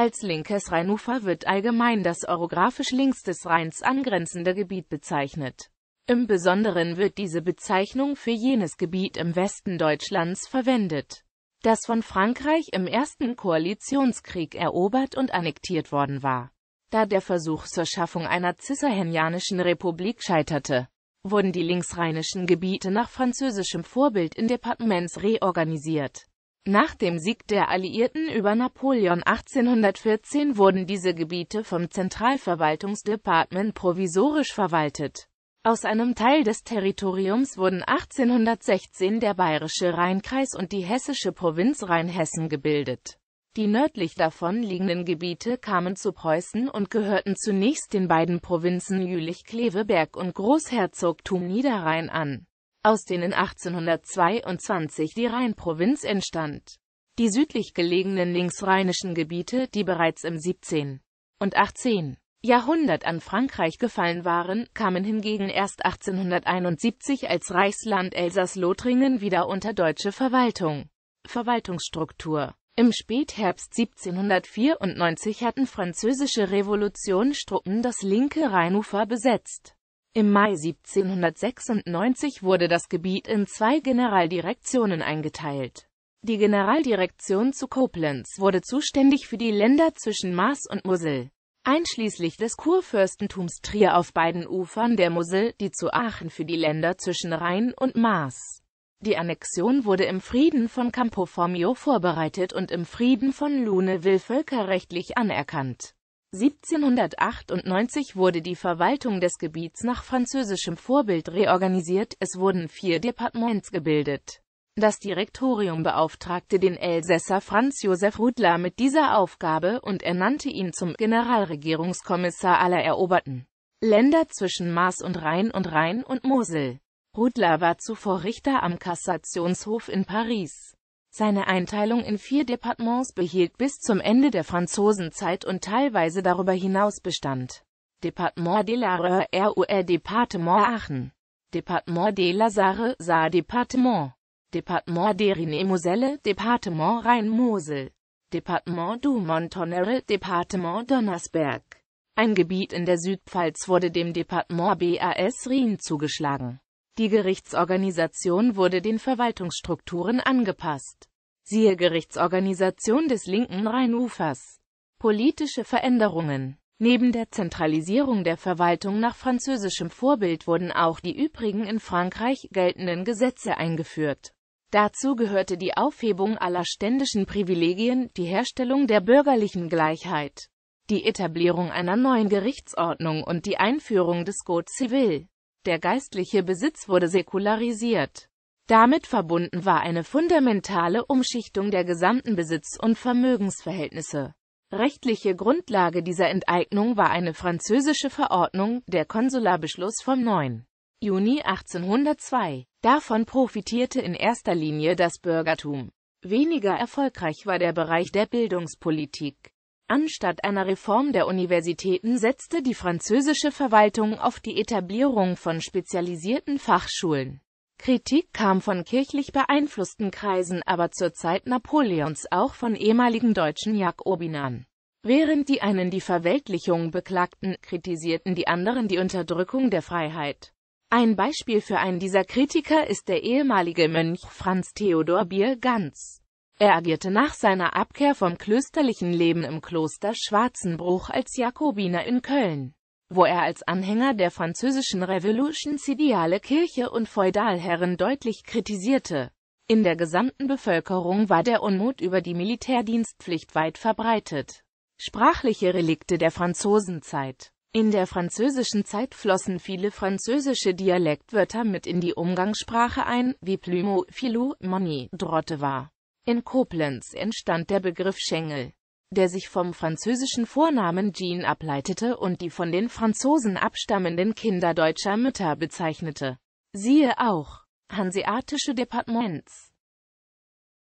Als linkes Rheinufer wird allgemein das orographisch links des Rheins angrenzende Gebiet bezeichnet. Im Besonderen wird diese Bezeichnung für jenes Gebiet im Westen Deutschlands verwendet, das von Frankreich im Ersten Koalitionskrieg erobert und annektiert worden war. Da der Versuch zur Schaffung einer cisarhenianischen Republik scheiterte, wurden die linksrheinischen Gebiete nach französischem Vorbild in Departements reorganisiert nach dem Sieg der Alliierten über Napoleon 1814 wurden diese Gebiete vom Zentralverwaltungsdepartement provisorisch verwaltet. Aus einem Teil des Territoriums wurden 1816 der bayerische Rheinkreis und die hessische Provinz Rheinhessen gebildet. Die nördlich davon liegenden Gebiete kamen zu Preußen und gehörten zunächst den beiden Provinzen Jülich-Kleveberg und Großherzogtum Niederrhein an aus denen 1822 die Rheinprovinz entstand. Die südlich gelegenen linksrheinischen Gebiete, die bereits im 17. und 18. Jahrhundert an Frankreich gefallen waren, kamen hingegen erst 1871 als Reichsland Elsass-Lothringen wieder unter deutsche Verwaltung. Verwaltungsstruktur Im Spätherbst 1794 hatten französische Revolutionstruppen das linke Rheinufer besetzt. Im Mai 1796 wurde das Gebiet in zwei Generaldirektionen eingeteilt. Die Generaldirektion zu Koblenz wurde zuständig für die Länder zwischen Maas und Mosel, einschließlich des Kurfürstentums Trier auf beiden Ufern der Mosel, die zu Aachen für die Länder zwischen Rhein und Maas. Die Annexion wurde im Frieden von Campo Formio vorbereitet und im Frieden von Luneville völkerrechtlich anerkannt. 1798 wurde die Verwaltung des Gebiets nach französischem Vorbild reorganisiert, es wurden vier Departements gebildet. Das Direktorium beauftragte den Elsässer Franz Josef Rudler mit dieser Aufgabe und ernannte ihn zum Generalregierungskommissar aller eroberten Länder zwischen Maas und Rhein und Rhein und Mosel. Rudler war zuvor Richter am Kassationshof in Paris. Seine Einteilung in vier Departements behielt bis zum Ende der Franzosenzeit und teilweise darüber hinaus Bestand. Departement de la Rue, Departement Aachen. Departement de la Sarre, Saar Departement. Departement de rhin moselle Departement Rhein-Mosel. Departement du Montonnerre, Departement Donnersberg. Ein Gebiet in der Südpfalz wurde dem Departement BAS Rhin zugeschlagen. Die Gerichtsorganisation wurde den Verwaltungsstrukturen angepasst siehe Gerichtsorganisation des linken Rheinufers. Politische Veränderungen Neben der Zentralisierung der Verwaltung nach französischem Vorbild wurden auch die übrigen in Frankreich geltenden Gesetze eingeführt. Dazu gehörte die Aufhebung aller ständischen Privilegien, die Herstellung der bürgerlichen Gleichheit, die Etablierung einer neuen Gerichtsordnung und die Einführung des Code Civil. Der geistliche Besitz wurde säkularisiert. Damit verbunden war eine fundamentale Umschichtung der gesamten Besitz- und Vermögensverhältnisse. Rechtliche Grundlage dieser Enteignung war eine französische Verordnung, der Konsularbeschluss vom 9. Juni 1802. Davon profitierte in erster Linie das Bürgertum. Weniger erfolgreich war der Bereich der Bildungspolitik. Anstatt einer Reform der Universitäten setzte die französische Verwaltung auf die Etablierung von spezialisierten Fachschulen. Kritik kam von kirchlich beeinflussten Kreisen, aber zur Zeit Napoleons auch von ehemaligen deutschen Jakobinern. Während die einen die Verweltlichung beklagten, kritisierten die anderen die Unterdrückung der Freiheit. Ein Beispiel für einen dieser Kritiker ist der ehemalige Mönch Franz Theodor Bier Ganz. Er agierte nach seiner Abkehr vom klösterlichen Leben im Kloster Schwarzenbruch als Jakobiner in Köln wo er als Anhänger der französischen Revolution zidiale Kirche und Feudalherren deutlich kritisierte. In der gesamten Bevölkerung war der Unmut über die Militärdienstpflicht weit verbreitet. Sprachliche Relikte der Franzosenzeit In der französischen Zeit flossen viele französische Dialektwörter mit in die Umgangssprache ein, wie Plumeau, Filou, Moni, Drotte war. In Koblenz entstand der Begriff Schengel der sich vom französischen Vornamen Jean ableitete und die von den Franzosen abstammenden Kinder deutscher Mütter bezeichnete. Siehe auch Hanseatische Departements